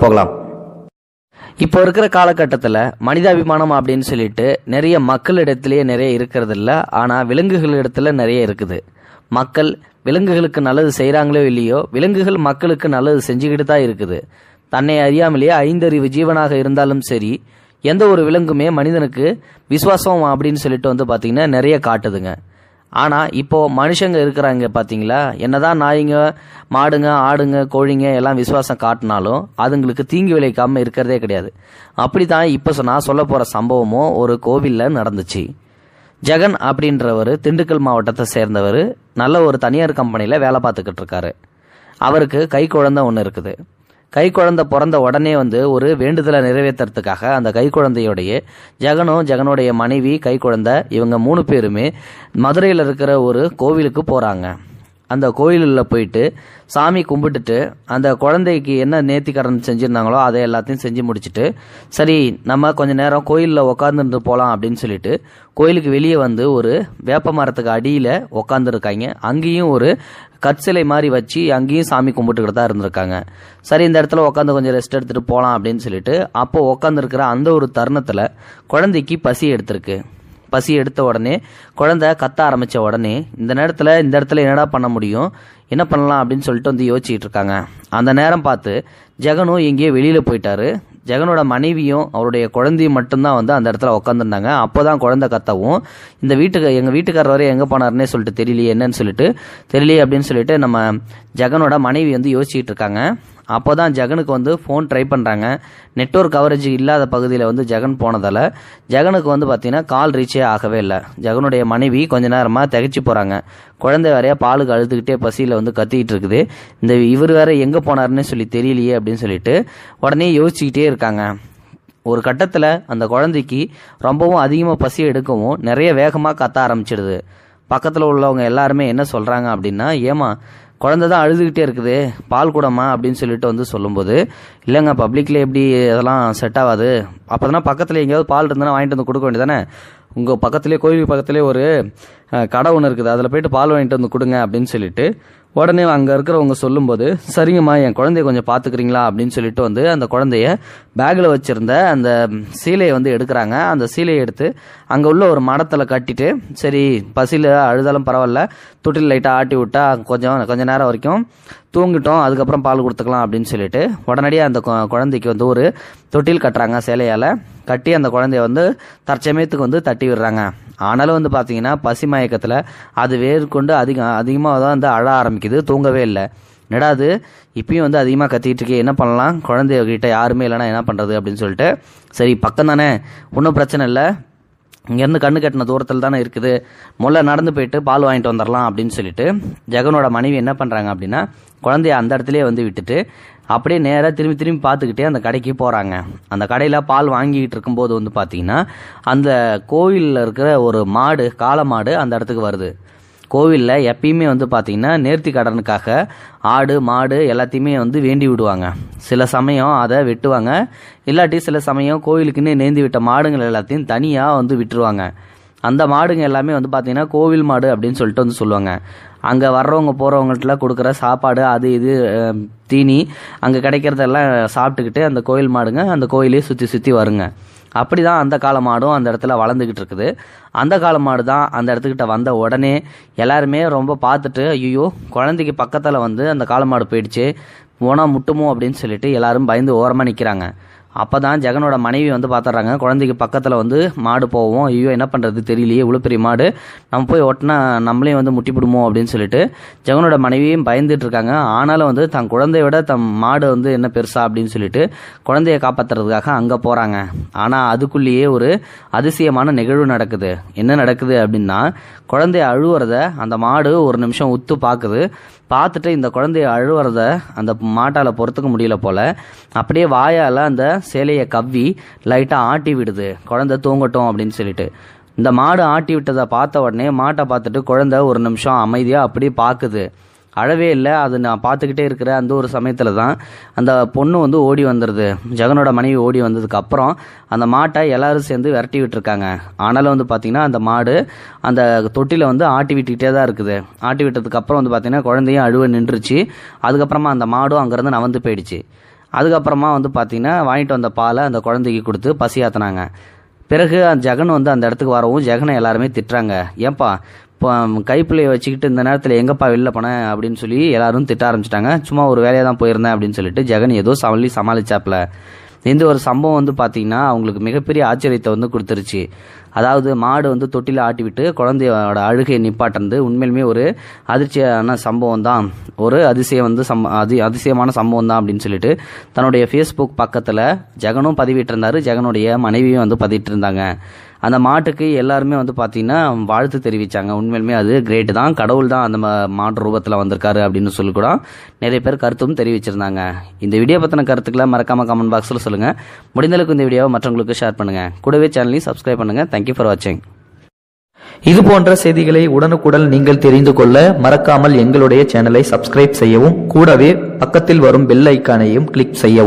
போகலாம் இப்போ இருக்கிற காலகட்டத்தில் மனிதாபிமானம் அப்படின்னு சொல்லிட்டு நிறைய மக்களிடத்துலேயே நிறைய இருக்கிறது இல்லை ஆனால் விலங்குகளிடத்துல நிறைய இருக்குது மக்கள் விலங்குகளுக்கு நல்லது செய்கிறாங்களோ இல்லையோ விலங்குகள் மக்களுக்கு நல்லது செஞ்சுக்கிட்டு தான் இருக்குது தன்னை அறியாமலேயே ஐந்தறிவு ஜீவனாக இருந்தாலும் சரி எந்த ஒரு விலங்குமே மனிதனுக்கு விசுவாசம் அப்படின்னு சொல்லிட்டு வந்து பார்த்திங்கன்னா நிறைய காட்டுதுங்க ஆனால் இப்போது மனுஷங்க இருக்கிறாங்க பார்த்தீங்களா என்னதான் நாய்ங்க மாடுங்க ஆடுங்க கோழிங்க எல்லாம் விசுவாசம் காட்டினாலும் அதுங்களுக்கு தீங்கு விளைக்காமல் இருக்கிறதே கிடையாது அப்படி தான் இப்போ நான் சொல்ல போகிற சம்பவமும் ஒரு கோவிலில் நடந்துச்சு ஜெகன் அப்படின்றவர் திண்டுக்கல் மாவட்டத்தை சேர்ந்தவர் நல்ல ஒரு தனியார் கம்பெனியில் வேலை பார்த்துக்கிட்டு இருக்காரு அவருக்கு கை குழந்தை ஒன்று இருக்குது கை குழந்தை பிறந்த உடனே வந்து ஒரு வேண்டுதலை நிறைவேற்றுறதுக்காக அந்த கை குழந்தையோடைய ஜெகனும் ஜெகனுடைய மனைவி கை குழந்தை இவங்க மூணு பேருமே மதுரையில் இருக்கிற ஒரு கோவிலுக்கு போகிறாங்க அந்த கோயிலில் போயிட்டு சாமி கும்பிட்டுட்டு அந்த குழந்தைக்கு என்ன நேர்த்திக்கடன் செஞ்சுருந்தாங்களோ அதை எல்லாத்தையும் செஞ்சு முடிச்சுட்டு சரி நம்ம கொஞ்சம் நேரம் கோயிலில் உக்காந்துட்டு போகலாம் அப்படின்னு சொல்லிட்டு கோயிலுக்கு வெளியே வந்து ஒரு வேப்ப மரத்துக்கு அடியில் உக்காந்துருக்காங்க அங்கேயும் ஒரு கற்சிலை மாதிரி வச்சு அங்கேயும் சாமி கும்பிட்டுக்கிட்டு தான் இருந்திருக்காங்க சரி இந்த இடத்துல உட்காந்து கொஞ்சம் ரெஸ்ட் எடுத்துகிட்டு போகலாம் அப்படின்னு சொல்லிட்டு அப்போ உட்காந்துருக்கிற அந்த ஒரு தருணத்தில் குழந்தைக்கு பசி எடுத்திருக்கு பசி எடுத்த உடனே குழந்தை கத்த ஆரம்பித்த உடனே இந்த நேரத்தில் இந்த இடத்துல என்னடா பண்ண முடியும் என்ன பண்ணலாம் அப்படின்னு சொல்லிட்டு வந்து யோசிச்சுட்டு இருக்காங்க அந்த நேரம் பார்த்து ஜெகனும் எங்கேயோ வெளியில் போயிட்டாரு ஜெகனோட மனைவியும் அவருடைய குழந்தையும் மட்டும்தான் வந்து அந்த இடத்துல உட்காந்துருந்தாங்க அப்போ தான் குழந்தை கத்தவும் இந்த வீட்டுக்கு எங்கள் வீட்டுக்காரர் வரையும் எங்கே போனார்னே சொல்லிட்டு தெரியலையே என்னன்னு சொல்லிட்டு தெரியலையே அப்படின்னு சொல்லிட்டு நம்ம ஜெகனோட மனைவி வந்து யோசிச்சுட்டு இருக்காங்க அப்போ தான் ஜெகனுக்கு வந்து ஃபோன் ட்ரை பண்ணுறாங்க நெட்ஒர்க் கவரேஜ் இல்லாத பகுதியில் வந்து ஜெகன் போனதால் ஜெகனுக்கு வந்து பார்த்திங்கன்னா கால் ரீச்சே ஆகவே இல்லை ஜெகனுடைய மனைவி கொஞ்ச நேரமாக தகைச்சு போகிறாங்க குழந்தை வேறையா பாலுக்கு அழுதுகிட்டே பசியில் வந்து கத்திக்கிட்டு இருக்குது இந்த இவர் வேற எங்கே போனார்னே சொல்லி தெரியலையே அப்படின்னு சொல்லிட்டு உடனே யோசிச்சுக்கிட்டே இருக்காங்க ஒரு கட்டத்தில் அந்த குழந்தைக்கு ரொம்பவும் அதிகமாக பசி எடுக்கவும் நிறைய வேகமாக கத்த ஆரம்பிச்சிடுது பக்கத்தில் உள்ளவங்க எல்லாருமே என்ன சொல்கிறாங்க அப்படின்னா ஏமா குழந்த தான் அழுதுகிட்டே இருக்குது பால் கூடமா அப்படின்னு சொல்லிட்டு வந்து சொல்லும்போது இல்லைங்க பப்ளிக்கில் எப்படி அதெல்லாம் செட் ஆகாது அப்போ தானே பக்கத்தில் எங்கேயாவது பால் இருந்தால் வாங்கிட்டு வந்து கொடுக்க வேண்டியதானே உங்கள் பக்கத்துலேயே கோயிலுக்கு பக்கத்துலேயே ஒரு கடை ஒன்று இருக்குது அதில் போயிட்டு பால் வாங்கிட்டு வந்து கொடுங்க அப்படின்னு சொல்லிட்டு உடனே அங்கே இருக்கிறவங்க சொல்லும்போது சரிங்கம்மா என் குழந்தைய கொஞ்சம் பார்த்துக்கிறீங்களா அப்படின்னு சொல்லிட்டு வந்து அந்த குழந்தைய பேக்கில் வச்சுருந்த அந்த சீலையை வந்து எடுக்கிறாங்க அந்த சீலையை எடுத்து அங்கே உள்ள ஒரு மடத்தில் கட்டிட்டு சரி பசியில் அழுதாலும் பரவாயில்ல தொட்டில் லைட்டாக ஆட்டி விட்டா கொஞ்சம் கொஞ்சம் நேரம் வரைக்கும் தூங்கிட்டோம் அதுக்கப்புறம் பால் கொடுத்துக்கலாம் அப்படின்னு சொல்லிட்டு உடனடியாக அந்த குழந்தைக்கு வந்து ஒரு தொட்டில் கட்டுறாங்க சேலையால் கட்டி அந்த குழந்தைய வந்து தற்சமயத்துக்கு வந்து தட்டி விடுறாங்க ஆனாலும் வந்து பார்த்தீங்கன்னா பசி மயக்கத்தில் அது வேர்கொண்டு அதிகம் அதிகமாக தான் வந்து அழ ஆரம்பிக்குது தூங்கவே இல்லை நடாது இப்பயும் வந்து அதிகமாக கத்திக்கிட்டு இருக்கே என்ன பண்ணலாம் குழந்தைகிட்ட யாருமே இல்லைனா என்ன பண்ணுறது அப்படின்னு சொல்லிட்டு சரி பக்கம் தானே ஒன்றும் பிரச்சனை இல்லை இங்கேருந்து கண்ணு கட்டின தூரத்தில் தானே இருக்குது முல்லை நடந்து போயிட்டு பால் வாங்கிட்டு வந்துடலாம் அப்படின்னு சொல்லிட்டு ஜெகனோட மனைவி என்ன பண்ணுறாங்க அப்படின்னா குழந்தைய அந்த இடத்துலேயே வந்து விட்டுட்டு அப்படியே நேராக திரும்பி திரும்பி பார்த்துக்கிட்டே அந்த கடைக்கு போகிறாங்க அந்த கடையில் பால் வாங்கிக்கிட்டு இருக்கும்போது வந்து பார்த்திங்கன்னா அந்த கோவிலில் இருக்கிற ஒரு மாடு காளை மாடு அந்த இடத்துக்கு வருது கோவிலில் எப்பயுமே வந்து பார்த்திங்கன்னா நேர்த்தி கடனுக்காக ஆடு மாடு எல்லாத்தையுமே வந்து வேண்டி விடுவாங்க சில சமயம் அதை வெட்டுவாங்க இல்லாட்டி சில சமயம் கோவிலுக்குன்னு நேர்ந்து விட்ட மாடுங்கள் எல்லாத்தையும் தனியாக வந்து விட்டுருவாங்க அந்த மாடுங்க எல்லாமே வந்து பார்த்திங்கன்னா கோவில் மாடு அப்படின்னு சொல்லிட்டு வந்து சொல்லுவாங்க அங்கே வர்றவங்க போகிறவங்கள்ட்டலாம் கொடுக்குற சாப்பாடு அது இது தீனி அங்கே கிடைக்கிறதெல்லாம் சாப்பிட்டுக்கிட்டு அந்த கோயில் மாடுங்க அந்த கோயிலே சுற்றி சுற்றி வருங்க அப்படி தான் அந்த கால மாடும் அந்த இடத்துல வளர்ந்துக்கிட்டு இருக்குது அந்த கால மாடு தான் அந்த இடத்துக்கிட்ட வந்த உடனே எல்லாருமே ரொம்ப பார்த்துட்டு ஐயோ குழந்தைக்கு பக்கத்தில் வந்து அந்த கால மாடு போயிடுச்சு போனால் முட்டுமோ அப்படின்னு சொல்லிட்டு எல்லாரும் பயந்து ஓரமாக நிற்கிறாங்க அப்போ தான் ஜெகனோட மனைவி வந்து பார்த்துட்றாங்க குழந்தைக்கு பக்கத்தில் வந்து மாடு போவோம் ஐயோ என்ன பண்ணுறது தெரியலையே இவ்வளோ பெரிய மாடு நம்ம போய் ஒட்டினா நம்மளையும் வந்து முட்டிப்பிடுமோ அப்படின்னு சொல்லிட்டு ஜெகனோட மனைவியும் பயந்துட்டு இருக்காங்க ஆனாலும் வந்து தன் குழந்தைய விட மாடு வந்து என்ன பெருசா அப்படின்னு சொல்லிட்டு குழந்தைய காப்பாற்றுறதுக்காக அங்கே போகிறாங்க ஆனால் அதுக்குள்ளேயே ஒரு அதிசயமான நிகழ்வு நடக்குது என்ன நடக்குது அப்படின்னா குழந்தைய அழுவுறத அந்த மாடு ஒரு நிமிஷம் உத்து பார்க்குது பார்த்துட்டு இந்த குழந்தைய அழுவுறத அந்த மாட்டால் பொறுத்துக்க முடியல போல் அப்படியே வாயால் அந்த சேலையை கவ்வி லைட்டாக ஆட்டி விடுது குழந்தை தூங்கட்டும் அப்படின்னு சொல்லிட்டு இந்த மாடு ஆட்டி விட்டதை பார்த்த உடனே மாட்டை பார்த்துட்டு குழந்தை ஒரு நிமிஷம் அமைதியாக அப்படியே பார்க்குது அழவே இல்லை அது நான் பார்த்துக்கிட்டே இருக்கிற அந்த ஒரு சமயத்தில் தான் அந்த பொண்ணு வந்து ஓடி வந்துடுது ஜெகனோட மனைவி ஓடி வந்ததுக்கப்புறம் அந்த மாட்டை எல்லோரும் சேர்ந்து விரட்டி விட்டுருக்காங்க ஆனாலும் வந்து பார்த்திங்கன்னா அந்த மாடு அந்த தொட்டியில் வந்து ஆட்டி விட்டுக்கிட்டே தான் இருக்குது ஆட்டி விட்டதுக்கப்புறம் வந்து பார்த்திங்கன்னா குழந்தையும் அழுவை நின்றுச்சு அதுக்கப்புறமா அந்த மாடும் அங்கேருந்து நவந்து போயிடுச்சு அதுக்கப்புறமா வந்து பார்த்திங்கன்னா வாங்கிட்டு வந்த பாலை அந்த குழந்தைக்கு கொடுத்து பசியாத்தினாங்க பிறகு அந்த ஜெகன் வந்து அந்த இடத்துக்கு வரவும் ஜெகனை எல்லாருமே திட்டுறாங்க ஏன்பா கைப்பிள்ளையை வச்சுக்கிட்டு இந்த நேரத்தில் எங்கப்பா வெளில போனேன் அப்படின்னு சொல்லி எல்லாரும் திட்ட ஆரம்பிச்சிட்டாங்க சும்மா ஒரு வேலையாக தான் போயிருந்தேன் அப்படின்னு சொல்லிட்டு ஜெகன் ஏதோ சொல்லி சமாளிச்சாப்ல இந்த ஒரு சம்பவம் வந்து பார்த்திங்கன்னா அவங்களுக்கு மிகப்பெரிய ஆச்சரியத்தை வந்து கொடுத்துருச்சு அதாவது மாடு வந்து தொட்டியில் ஆட்டி விட்டு குழந்தையோட அழுகையை நிப்பாட்டுறது உண்மையிலுமே ஒரு அதிர்ச்சியான சம்பவம் தான் ஒரு அதிசயம் வந்து சம் அதி அதிசயமான சம்பவம் தான் அப்படின்னு சொல்லிட்டு தன்னுடைய ஃபேஸ்புக் பக்கத்தில் ஜெகனும் பதிவிட்டிருந்தார் ஜெகனுடைய மனைவியும் வந்து பதிவிட்டிருந்தாங்க அந்த மாட்டுக்கு எல்லாருமே வந்து பார்த்திங்கன்னா வாழ்த்து தெரிவித்தாங்க உண்மையிலுமே அது கிரேட்டு தான் கடவுள் தான் அந்த மாட்டு ரூபத்தில் வந்திருக்காரு அப்படின்னு சொல்லி கூட நிறைய பேர் கருத்தும் தெரிவிச்சிருந்தாங்க இந்த வீடியோ பற்றின கருத்துக்களை மறக்காமல் கமெண்ட் பாக்ஸில் சொல்லுங்கள் முடிந்தளவுக்கு இந்த வீடியோவை மற்றவங்களுக்கு ஷேர் பண்ணுங்கள் கூடவே சேனலையும் சப்ஸ்கிரைப் பண்ணுங்கள் தேங்க்யூ ஃபார் வாட்சிங் இது போன்ற செய்திகளை உடனுக்குடன் நீங்கள் தெரிந்து கொள்ள மறக்காமல் எங்களுடைய சேனலை சப்ஸ்கிரைப் செய்யவும் கூடவே பக்கத்தில் வரும் பெல் ஐக்கானையும் கிளிக் செய்யவும்